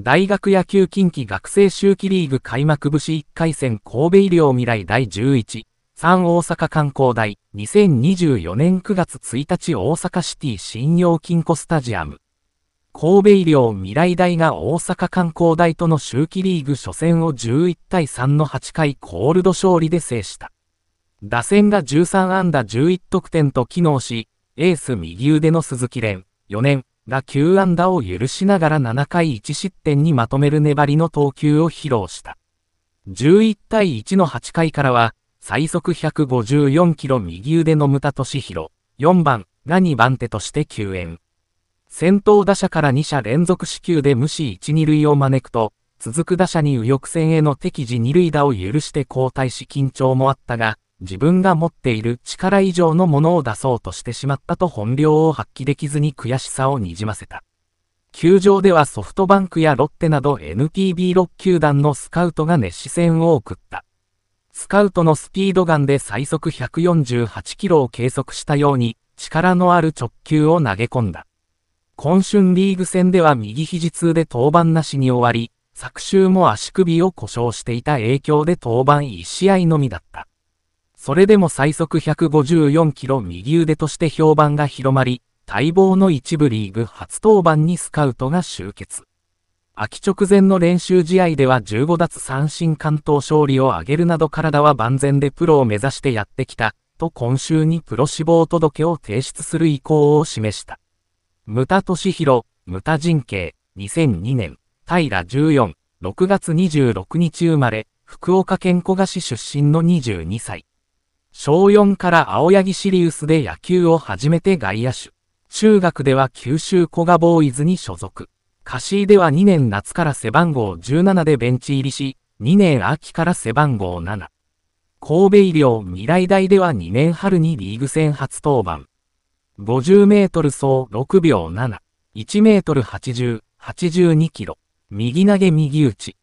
大学野球近畿学生秋季リーグ開幕節1回戦神戸医療未来第11、3大阪観光大、2024年9月1日大阪シティ信用金庫スタジアム。神戸医療未来大が大阪観光大との秋季リーグ初戦を11対3の8回コールド勝利で制した。打線が13安打11得点と機能し、エース右腕の鈴木蓮、4年、が球安打を許しながら7回1失点にまとめる粘りの投球を披露した。11対1の8回からは、最速154キロ右腕の牟田敏弘、4番が2番手として救援。先頭打者から2者連続死球で無視1、2塁を招くと、続く打者に右翼戦への敵時2塁打を許して交代し緊張もあったが、自分が持っている力以上のものを出そうとしてしまったと本領を発揮できずに悔しさをにじませた。球場ではソフトバンクやロッテなど NPB6 球団のスカウトが熱視線を送った。スカウトのスピードガンで最速148キロを計測したように、力のある直球を投げ込んだ。今春リーグ戦では右肘痛で登板なしに終わり、昨週も足首を故障していた影響で登板1試合のみだった。それでも最速154キロ右腕として評判が広まり、待望の一部リーグ初登板にスカウトが集結。秋直前の練習試合では15奪三振関東勝利を挙げるなど体は万全でプロを目指してやってきた、と今週にプロ志望届を提出する意向を示した。ムタ俊弘、ムタ人形、2002年、平14、6月26日生まれ、福岡県古賀市出身の22歳。小4から青柳シリウスで野球を始めて外野手。中学では九州古賀ボーイズに所属。貸ーでは2年夏から背番号17でベンチ入りし、2年秋から背番号7。神戸医療未来大では2年春にリーグ戦初登板。50メートル走6秒7。1メートル80、82キロ。右投げ右打ち。